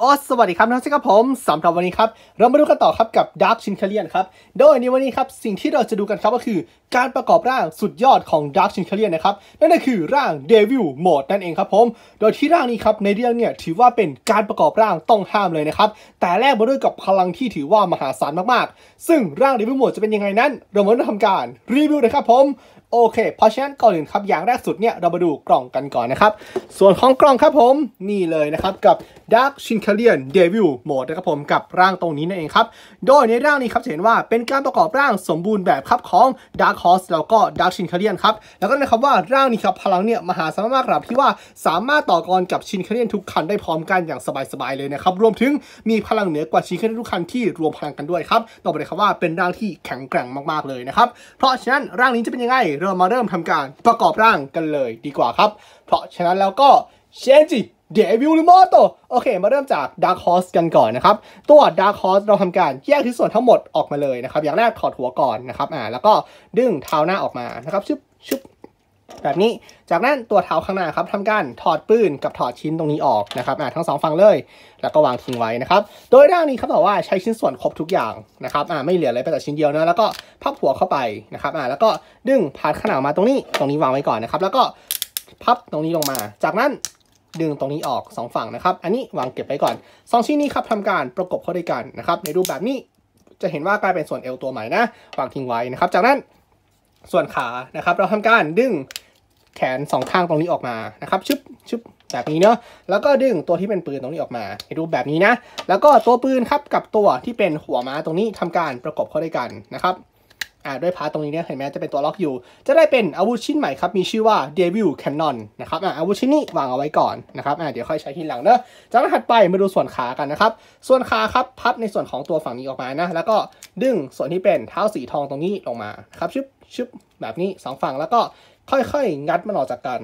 โอ้สวัสดีครับท่านผู้ชมครับผมสำหรับวันนี้ครับเรามาดูกันต่อครับกับดาร์คชินคาเลียนครับโดยในวันนี้ครับสิ่งที่เราจะดูกันครับก็คือ การประกอบร่างสุดยอดของดาร์คชินคาเลียนนะครับนั่นก็คือร่างเดวิลโหมดนั่นเองครับผมโดยที่ร่างนี้ครับในเรื่องเนี่ยถือว่าเป็นการประกอบร่างต้องห้ามเลยนะครับแต่แลกมาด้วยกับพลังที่ถือว่ามหาศาลมากๆซึ่งร่างเดวิลโหมดจะเป็นยังไงนั้นเรามาทำการรีวิวนะครับผมโอเคเพราะฉะนั้นก่อนอื่นครับ อย่างแรกสุดเนี่ย เรามาดูกล่องกันก่อนนะครับ ส่วนของกล่องครับผม นี่เลยนะครับ กับ Dark s h i n c a l i a n Devil Mode นะครับผม กับร่างตรงนี้นั่นเองครับ โดยในร่างนี้ครับเห็นว่าเป็นการประกอบร่างสมบูรณ์แบบครับของ Dark Horse แล้วก็ Dark s h i n c a l i a n ครับ แล้วก็นะครับว่าร่างนี้ครับ พลังเนี่ยมหาศาลมากรับที่ว่าสามารถต่อกรกับ s h i n c a l i a n ทุกคันได้พร้อมกันอย่างสบาย ๆ เลยนะครับ รวมถึงมีพลังเหนือกว่า s h i n c a l i a n ทุกคันที่รวมพลังกันด้วยครับต่อไปเลยครับว่าเป็นร่างที่แข็งแกร่งมาก ๆ เลยนะครับ เพราะฉะนั้นร่างนี้จะเป็นยังไงเรามาเริ่มทำการประกอบร่างกันเลยดีกว่าครับ เพราะฉะนั้นแล้วก็เชนจิเดวิลลิมอโตโอเคมาเริ่มจาก Dark Horse กันก่อนนะครับ ตัว Dark Horse เราทำการแยกชิ้นส่วนทั้งหมดออกมาเลยนะครับ อย่างแรกถอดหัวก่อนนะครับอ่าแล้วก็ดึงเท้าหน้าออกมานะครับชุบชุบแบบนี้ จากนั้นตัวเท้าข้างหน้าครับ ทำการถอดปืนกับถอดชิ้นตรงนี้ออกนะครับ อ่าทั้งสองฝั่งเลย แล้วก็วางทิ้งไว้นะครับ โดยร่างนี้เขาบอกว่าใช้ชิ้นส่วนครบทุกอย่างนะครับ อ่าไม่เหลืออะไรไปแต่ชิ้นเดียวนะ แล้วก็พับหัวเข้าไปนะครับ อ่าแล้วก็ดึงพาดขนาวมาตรงนี้ ตรงนี้วางไว้ก่อนนะครับ แล้วก็พับตรงนี้ลงมา จากนั้นดึงตรงนี้ออก 2 ฝั่งนะครับ อันนี้วางเก็บไว้ก่อน 2 ชิ้นนี้ครับทำการประกบเข้าด้วยกันนะครับ ในรูปแบบนี้จะเห็นว่ากลายเป็นส่วนเอวตัวใหม่นะวางทิ้งไว้นะครับจากนั้นส่วนขา นะครับ เราทำการดึงแขนสองข้างตรงนี้ออกมา นะครับ ชึบชึบแบบนี้เนาะแล้วก็ดึงตัวที่เป็นปืนตรงนี้ออกมาในรูปแบบนี้นะ แล้วก็ตัวปืนครับกับตัวที่เป็นหัวม้าตรงนี้ทำการประกบเข้าด้วยกันนะครับ อ่าด้วยพาตรงนี้เนี่ยเห็นไหม จะเป็นตัวล็อกอยู่ จะได้เป็นอาวุธชิ้นใหม่ครับ มีชื่อว่าเดวิลแคนนอนนะครับ อ่าอาวุธชิ้นนี้วางเอาไว้ก่อนนะครับ อ่าเดี๋ยวค่อยใช้ทีหลังเนอะจากนั้นถัดไปมาดูส่วนขากันนะครับ ส่วนขาครับ พับในส่วนของตัวฝั่งนี้ออกมานะ แล้วก็ดึงส่วนที่เป็นเท้าสีทองตรงนี้ลงมาครับชึบชึบแบบนี้2ฝั่ง แล้วก็ค่อยๆงัดมันออกจากกัน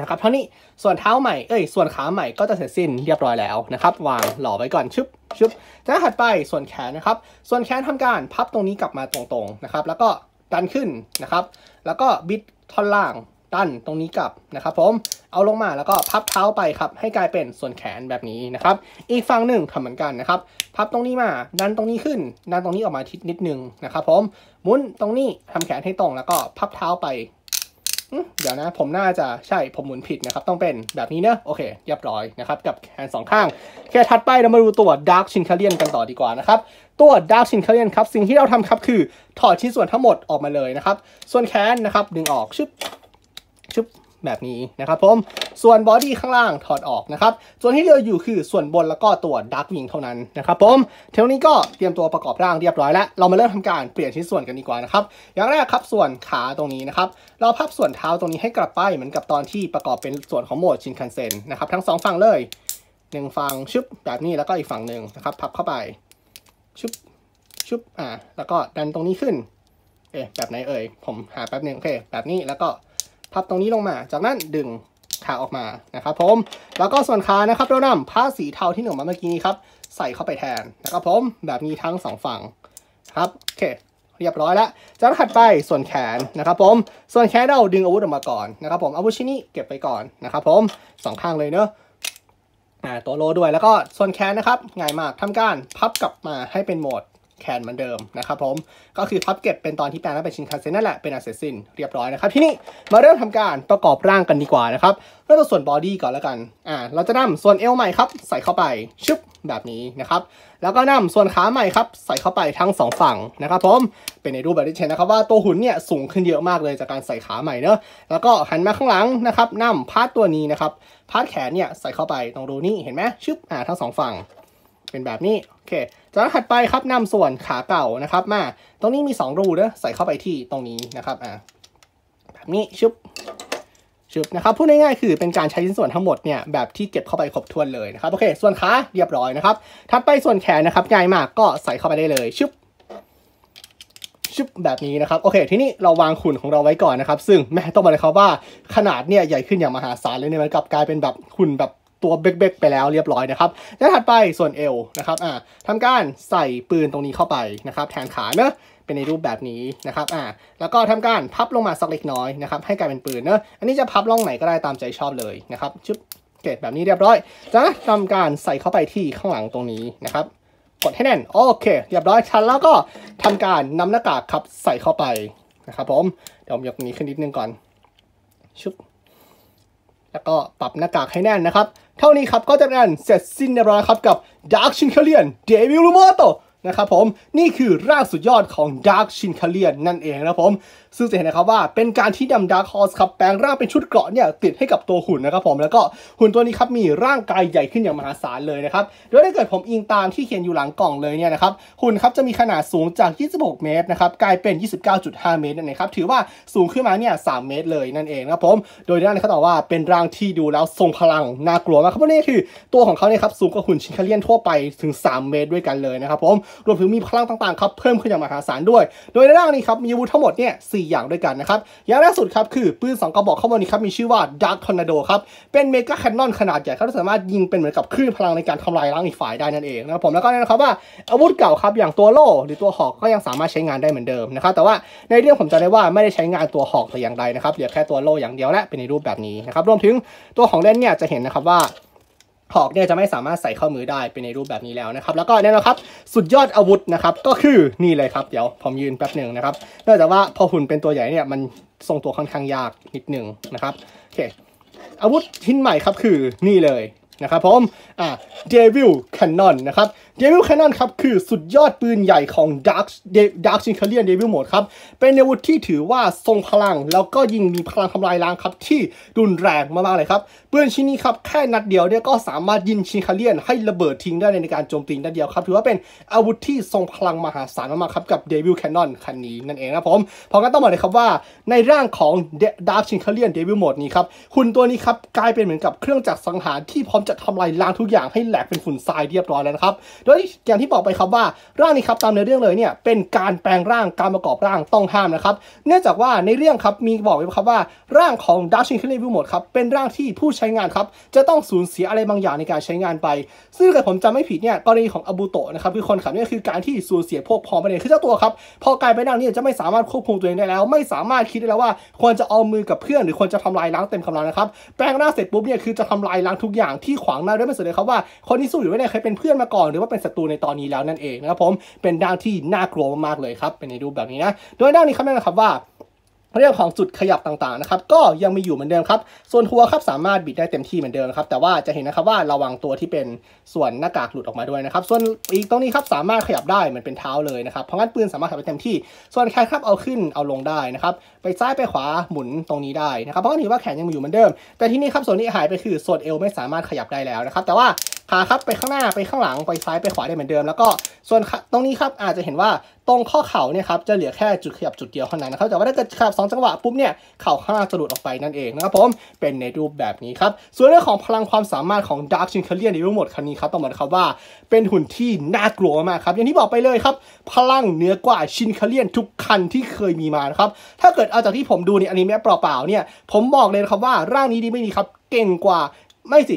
นะครับเท่านี้ส่วนเท้าใหม่เอ้ย ส่วนขาใหม่ก็จะเสร็จสิ้นเรียบร้อยแล้วนะครับวางหล่อไว้ก่อนชึบชึบจากถัดไปส่วนแขนนะครับส่วนแขนทำการพับตรงนี้กลับมาตรงๆนะครับแล้วก็ดันขึ้นนะครับ แล้วก็บิดท่อนล่างดันตรงนี้กลับนะครับผม เอาลงมาแล้วก็พับเท้าไปครับ ให้กลายเป็นส่วนแขนแบบนี้นะครับ อีกฝั่งหนึ่งทำเหมือนกันนะครับ พับตรงนี้มาดันตรงนี้ขึ้น ดันตรงนี้ออกมาทิศนิดนึงนะครับผมมุนตรงนี้ทำแขนให้ตรงแล้วก็พับเท้าไป เดี๋ยวนะ ผมน่าจะใช่ ผมหมุนผิดนะครับ ต้องเป็นแบบนี้เนอะโอเคเรียบร้อยนะครับกับแขนสองข้าง แค่ทัดไป เรามาดูตัวดาร์กชินคาเลียนกันต่อดีกว่านะครับ ตัวดาร์กชินคาเลียนครับ สิ่งที่เราทำครับ คือถอดชิ้นส่วนทั้งหมดออกมาเลยนะครับ ส่วนแขนนะครับ ดึงออก ชึบชุบแบบนี้นะครับผม ส่วนบอดี้ข้างล่างถอดออกนะครับ ส่วนที่เหลืออยู่คือส่วนบนแล้วก็ตัวดักวิงเท่านั้นนะครับผมเท่านี้ก็เตรียมตัวประกอบร่างเรียบร้อยแล้ว เรามาเริ่มทำการเปลี่ยนชิ้นส่วนกันดีกว่านะครับ อย่างแรกครับส่วนขาตรงนี้นะครับ เราพับส่วนเท้าตรงนี้ให้กลับไปเหมือนกับตอนที่ประกอบเป็นส่วนของโหมดชินคันเซ็นนะครับทั้ง2ฝั่งเลยหนึ่งฝั่งชึบแบบนี้แล้วก็อีกฝั่งหนึ่งนะครับพับเข้าไปชึบชึบอ่าแล้วก็ดันตรงนี้ขึ้นเอ๊ะแบบไหนเอ่ยผมหาแป๊บหนึ่งโอเคแบบนี้แล้วก็พับตรงนี้ลงมา จากนั้นดึงขาออกมานะครับผม แล้วก็ส่วนขานะครับเรานำผ้าสีเทาที่หนูมาเมื่อกี้นี้ครับใส่เข้าไปแทนนะครับ ผมแบบนี้ทั้ง 2 ฝั่งครับโอเคเรียบร้อยแล้วจากถัดไปส่วนแขนนะครับผมส่วนแขนเราดึงอาวุธออกมาก่อนนะครับ ผมอาวุธชิ้นนี้เก็บไปก่อนนะครับผมสองข้างเลยเนอะตัวโลด้วยแล้วก็ส่วนแขนนะครับ ง่ายมากทำการพับกลับมาให้เป็นโหมดแคนเหมือนเดิมนะครับผมก็คือพับเก็บเป็นตอนที่แปลงแล้วเป็นชินคันเซ็นนั่นแหละเป็นอาเซซินเรียบร้อยนะครับที่นี่มาเริ่มทำการประกอบร่างกันดีกว่านะครับเริ่มจากส่วนบอดี้ก่อนแล้วกันอ่าเราจะนำส่วนเอวใหม่ครับใส่เข้าไปชึบแบบนี้นะครับ แล้วก็นำส่วนขาใหม่ครับใส่เข้าไปทั้ง2ฝั่งนะครับผมเป็นในรูปแบบที่เห็นนะครับ ว่าตัวหุ่นเนี่ยสูงขึ้นเยอะมากเลยจากการใส่ขาใหม่เนอะแล้วก็หันมาข้างหลังนะครับนาพาร์ตตัวนี้นะครับพาร์ตแขนเนี่ยใส่เข้าไปตรงรูนี้เห็นไหมชึบอ่าทั้ง2ฝั่งเป็นแบบนี้ โอเคจากถัดไปครับนำส่วนขาเก่านะครับ มา ตรงนี้มี 2 รูนะใส่เข้าไปที่ตรงนี้นะครับอ่าแบบนี้ชุบชุบนะครับพูดง่ายๆ คือเป็นการใช้ชิ้นส่วนทั้งหมดเนี่ยแบบที่เก็บเข้าไปครบถ้วนเลยนะครับโอเค ส่วนขาเรียบร้อยนะครับถัดไปส่วนแขนนะครับง่ายมากก็ใส่เข้าไปได้เลยชุบชุบแบบนี้นะครับโอเคทีนี้เราวางขุนของเราไว้ก่อนนะครับ ซึ่งแม่ต้องบอกเลยครับว่าขนาดเนี่ยใหญ่ขึ้นอย่างมหาศาลเลยเนี่ยมันกลับกลายเป็นแบบขุนแบบตัวเบกๆ ไปแล้วเรียบร้อยนะครับแลวถัดไปส่วนเอวนะครับ อ่าทำการใส่ปืนตรงนี้เข้าไปนะครับแทนขาเนอะ เป็นในรูปแบบนี้นะครับ อ่า แล้วก็ทำการพับลงมาสักเล็กน้อยนะครับให้กลายเป็นปืนเนอะ อันนี้จะพับล่องไหนก็ได้ตามใจชอบเลยนะครับ ชุบเกตแบบนี้เรียบร้อยจากนั้นทำการใส่เข้าไปที่ข้างหลังตรงนี้นะครับ กดให้แน่นโอเค เรียบร้อยชันแล้วก็ทำการนำหน้ากากครับใส่เข้าไปนะครับ ผม เดี๋ยวผมยกนี้ขึ้นนิดนึงก่อน ชุบแล้วก็ปรับหน้ากากให้แน่นนะครับเท่านี้ครับ ก็จะเป็นการเสร็จสิ้นในรานครับกับดาร์คชินเคเลียนเดวิลลูโมโตนะครับผมนี่คือรากสุดยอดของดาร์คชินคาเลียนนั่นเองนะผม ซึ่งจะเห็นนะครับว่าเป็นการที่นำดาร์คฮอสครับแปลงร่างเป็นชุดเกราะเนี่ย ติดให้กับตัวหุ่นนะครับผม แล้วก็หุ่นตัวนี้ครับมีร่างกายใหญ่ขึ้นอย่างมหาศาลเลยนะครับ โดยถ้าเกิดผมอิงตามที่เขียนอยู่หลังกล่องเลยเนี่ยนะครับ หุ่นครับจะมีขนาดสูงจาก 26 เมตรนะครับกลายเป็น 29.5 เมตรนั่นเองครับถือว่าสูงขึ้นมาเนี่ย 3 เมตรเลยนั่นเองนะครับผมโดยด้านนี้เขาตอบว่าเป็นร่างที่ดูแล้วทรงพลังน่ากลัวมากครับเพราะนี่คือตัวของเขาเนี่ยครับสูงกว่าหุ่นชินคาเลียนทั่วไปถึง 3 เมตรด้วยกันเลยนะครับผมรวมถึงมีพลังต่าง ๆ ครับ เพิ่มขึ้นอย่างมหาศาลด้วย โดยในร่างนี้ครับ มีอาวุธทั้งหมดเนี่ยสอย่างด้วยกันนะครับอย่างแรกสุดครับคือปืน2กระบอกข้ามานี้ครับ มีชื่อว่า Dark Tornado ครับเป็นเมกะแคนนอนขนาดใหญ่ครับสามารถยิงเป็นเหมือนกับคลื่นพลังในการทำลายล้างอีกฝ่ายได้นั่นเองนะครับผมแล้วก็แน่นะครับว่า อาวุธเก่าครับอย่างตัวโล่หรือตัวหอกก็ยังสามารถใช้งานได้เหมือนเดิมนะครับแต่ว่าในเรื่องผมจะได้ว่าไม่ได้ใช้งานตัวหอกแต่อย่างใดนะครับเหลือแค่ตัวโล่อย่างเดียวและเป็นในรูปแบบนี้นะครับรวมถึงตัวของเล่นเนี่ยจะเห็นนะครับว่าหอกเนี่ยจะไม่สามารถใส่เข้ามือได้เป็นในรูปแบบนี้แล้วนะครับ แล้วก็แน่นอนครับ สุดยอดอาวุธนะครับ ก็คือนี่เลยครับเดี๋ยวผมยืนแป๊บหนึ่งนะครับเนื่องจากว่าพอหุ่นเป็นตัวใหญ่เนี่ยมันทรงตัวค่อนข้างยากนิดหนึ่งนะครับโอเคอาวุธชิ้นใหม่ครับคือนี่เลยนะครับผมอ่าเดวิลแคนนอนนะครับเดวิลแคนนอนครับคือสุดยอดปืนใหญ่ของ Dark ร์คชินคาเรียนเดวิลโหมดครับเป็นอาวุธที่ถือว่าทรงพลัง แล้วก็ยิงมีพลังทำลายล้างครับ ที่รุนแรงมากๆเลยครับปืนชิ้นนี้ครับแค่นัดเดียวเนี่ยก็สามารถยิงชินคาเลียนให้ระเบิดทิ้งได้ในการโจมตีนัดเดียวครับถือว่าเป็นอาวุธที่ทรงพลังมหาศาลมากๆครับกับเดวิลแคนนอนคันนี้นั่นเองนะผมเพราะงั้นต้องบอกเลยครับว่า ในร่างของดาร์คชินคาเรียนเดวิลโหมดนี้ครับคุณตัวนี้ครับกลายเป็นเหมือนกับเครื่องจักรสังหารที่พร้อมจะทำลายล้างทุกอย่างให้แหลกเป็นฝุ่นทรายเรียบร้อยแล้วนะครับ โดยอย่างที่บอกไปครับว่าร่างนี้ครับตามในเรื่องเลยเนี่ยเป็นการแปลงร่างการประกอบร่างต้องห้ามนะครับเนื่องจากว่าในเรื่องครับมีบอกไว้ครับว่า ร่างของดัชชินเคลวิวหมดครับเป็นร่างที่ผู้ใช้งานครับจะต้องสูญเสียอะไรบางอย่างในการใช้งานไป ซึ่งถ้าผมจำไม่ผิดเนี่ยกรณีของอบูโตะนะครับคือคนขับเนี่ยคือการที่สูญเสียพวกพอมไปเลยคือเจ้าตัวครับพอกลายเป็นร่างนี้จะไม่สามารถควบคุมตัวเองได้แล้ว ไม่สามารถคิดได้แล้วว่า ควรจะเอามือกับเพื่อน หรือควรจะทำลายล้างเต็มกำลังนะครับแปลงร่างเสร็จปุ๊บเนี่ยคือจะทำลายล้างทุกอย่างที่ขวางหน้าด้วยไม่สนเลยครับว่าคนที่สู้อยู่มนได้เคยเป็นเพื่อนมาก่อน หรือว่าเป็นศัตรูในตอนนี้แล้วนั่นเองนะครับผม เป็นด้านที่น่ากลัวมากเลยครับ เป็นในรูปแบบนี้นะ โดยด้านนี้เขาแนะนำครับว่าเรื่องของจุดขยับต่างๆนะครับก็ยังมีอยู่เหมือนเดิมครับ ส่วนหัวครับสามารถบิดได้เต็มที่เหมือนเดิมครับ แต่ว่าจะเห็นนะครับว่าระวังตัวที่เป็นส่วนหน้ากากหลุดออกมาด้วยนะครับส่วนอีกตรงนี้ครับสามารถขยับได้เหมือนเป็นเท้าเลยนะครับเพราะงั้นปืนสามารถขยับไปเต็มที่ ส่วนแขนครับเอาขึ้นเอาลงได้นะครับไปซ้ายไปขวาหมุนตรงนี้ได้นะครับเพราะงั้นห็นว่าแขนยังมีอยู่เหมือนเดิม แต่ที่นี่ครับส่วนนี้หายไปคือส่วนเอวไม่สามารถขยับได้แล้วนะครับ แต่ว่าขาครับไปข้างหน้าไปข้างหลังไปซ้ายไปขวาได้เหมือนเดิมแล้วก็ส่วนตรงนี้ครับอาจจะเห็นว่าตรงข้อเข่าเนี่ยครับจะเหลือแค่จุดขยับจุดเดียวเท่านั้นนะครับแต่ว่าถ้าเกิดขับสองจังหวะปุ๊บเนี่ยเข่าข้างหน้าจะหลุดออกไปนั่นเองนะครับผมเป็นในรูปแบบนี้ครับส่วนเรื่องของพลังความสามารถของดาร์คชินเคเลียนในรูปหมดคันนี้ครับต้องบอกครับว่าเป็นหุ่นที่น่ากลัวมากครับอย่างที่บอกไปเลยครับพลังเหนือกว่าชินเคเลียนทุกคันที่เคยมีมานะครับถ้าเกิดเอาจากที่ผมดูในอนิเมะเปล่าๆเนี่ยผมบอกเลยครับว่า ร่างนี้ดีไม่ดีครับ เก่งกว่าไม่สิ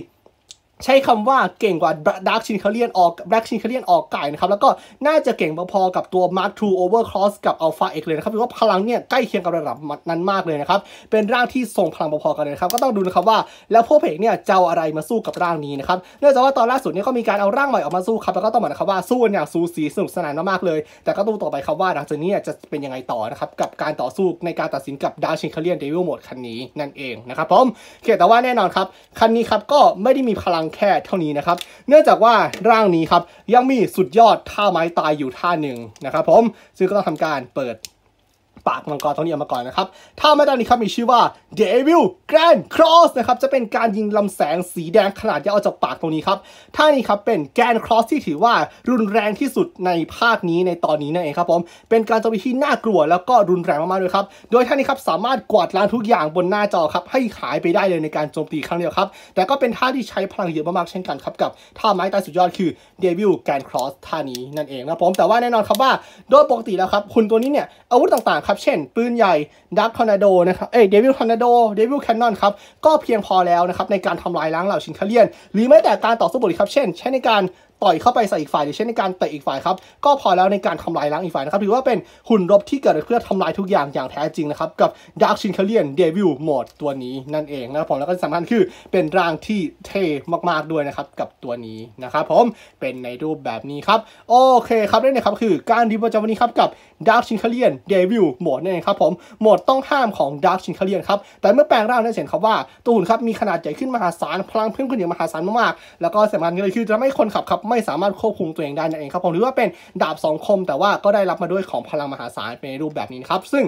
ใช้คำว่าเก่งกว่าดาร์คชินคาเลียนออกแบล็กชินคาเลียนออกไก่นะครับแล้วก็น่าจะเก่งพอๆกับตัวมาร์คทูโอเวอร์คอสกับอัลฟาเอกเลยนะครับเรว่าพลังเนี่ยใกล้เคียงกับระดับนั้นมากเลยนะครับเป็นร่างที่ทรงพลังพอๆกันเลยครับก็ต้องดูนะครับว่า แล้วพวกเพกเนี่ยจะเอาอะไรมาสู้กับร่างนี้นะครับเนื่องจากว่าตอนล่าสุดเนี่ยก็มีการเอาร่างใหม่ออกมาสู้ครับแล้วก็ต้องบอกนะครับว่าสู้อย่างสูสีสนุกสนานมากเลย แต่ก็ต้องต่อไปครับว่าหลังจากนี้จะเป็นยังไงต่อนะครับกับการต่อสู้ในการตัดสินกับดาร์ชินคาเลียนเดวิลโหมดคันนี้นั่นเองนะครับผมเแต่ว่าแน่นอน ครับคันนี้ครับก็ไม่ได้มีพลังแค่เท่านี้นะครับ เนื่องจากว่าร่างนี้ครับ ยังมีสุดยอดท่าไม้ตายอยู่ท่าหนึ่งนะครับผม ซึ่งก็ต้องทำการเปิดปากมังกรตรงนี้ออกมาก่อนนะครับ ท่าไม่ด้นี้ครับมีชื่อว่า Devil Grand Cross นะครับ จะเป็นการยิงลำแสงสีแดงขนาดยหญ่ออกจากปากตรงนี้ครับ ท่านี้ครับเป็น Grand Cross ที่ถือว่ารุนแรงที่สุดในภาคนี้ในตอนนี้นั่นเองครับผม เป็นการโจมตีที่น่ากลัว แล้วก็รุนแรงมากๆด้วยครับ โดยท่านี้ครับสามารถกวาดล้างทุกอย่างบนหน้าจอครับ ให้หายไปได้เลยในการโจมตีครั้งเดียวครับ แต่ก็เป็นท่าที่ใช้พลังเยอะมากๆเช่นกันครับกับท่าไม้ตายสุดยอดคือ Devil Grand Cross ท่านี้นั่นเองนะผม แต่ว่าแน่นอนครับว่า โดยปกติแล้วครับคุณตัวนี้เนี่ยอาวุธต่างๆครับับเช่น ปืนใหญ่ดักทอร์นาโดนะครับเอ้ยเดวิลทอร์นาโดเดวิลแคนนอนครับก็เพียงพอแล้วนะครับในการทำลายล้างเหล่าชินคาเลียน หรือแม้แต่การต่อสู้บุรีครับ เช่น ใช้ในการต่อยเข้าไปใส่อีกฝ่ายหรือใช้ในการเตะอีกฝ่ายครับก็พอแล้วในการทำลายล้างอีกฝ่ายนะครับถือว่าเป็นหุ่นรบที่เกิดเพื่อทำลายทุกอย่างอย่างแท้จริงนะครับกับดักชินคาเลียนเดวิลโหมดตัวนี้นั่นเองนะครับผมแล้วก็สำคัญคือเป็นร่างที่เท่มากๆด้วยนะครับกับตัวนี้นะครับผมเป็นในรูปแบบนี้ครับโอเคครับนี่นะครับคือการดีโปรจาวันนี้ครับกับดาร์คชินคาเลียนเดวิลหมดนั่นเองครับผมหมดต้องห้ามของดาร์คชินคาเลียนครับ แต่เมื่อแปลงร่างได้เห็นครับว่าตัวหุ่นครับ มีขนาดใหญ่ขึ้นมหาศาล พลังเพิ่มขึ้นอย่างมหาศาลมากๆแล้วก็สำคัญเลยคือจะไม่คนขับครับ ไม่สามารถควบคุมตัวเองได้นั่นเองครับผมหรือว่าเป็นดาบสองคม แต่ว่าก็ได้รับมาด้วยของพลังมหาศาลเป็นรูปแบบนี้ครับซึ่ง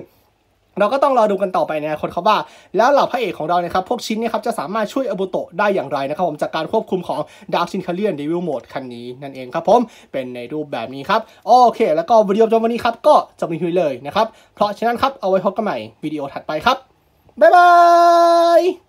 เราก็ต้องรอดูกันต่อไปในอนาคตครับว่า แล้วเหล่าพระเอกของเราเนี่ยครับพวกชิ้นเนี่ยครับจะสามารถช่วยอบุโตะได้อย่างไรนะครับ ผมจากการควบคุมของดาร์คชินคาเลียนเดวิลโหมดคันนี้นั่นเองครับผมเป็นในรูปแบบนี้ครับ โอเค แล้วก็วิดีโอจบวันนี้ครับก็จบมีทียเลยนะครับ เพราะฉะนั้นครับเอาไว้พบกันใหม่ วิดีโอถัดไปครับ บ๊ายบาย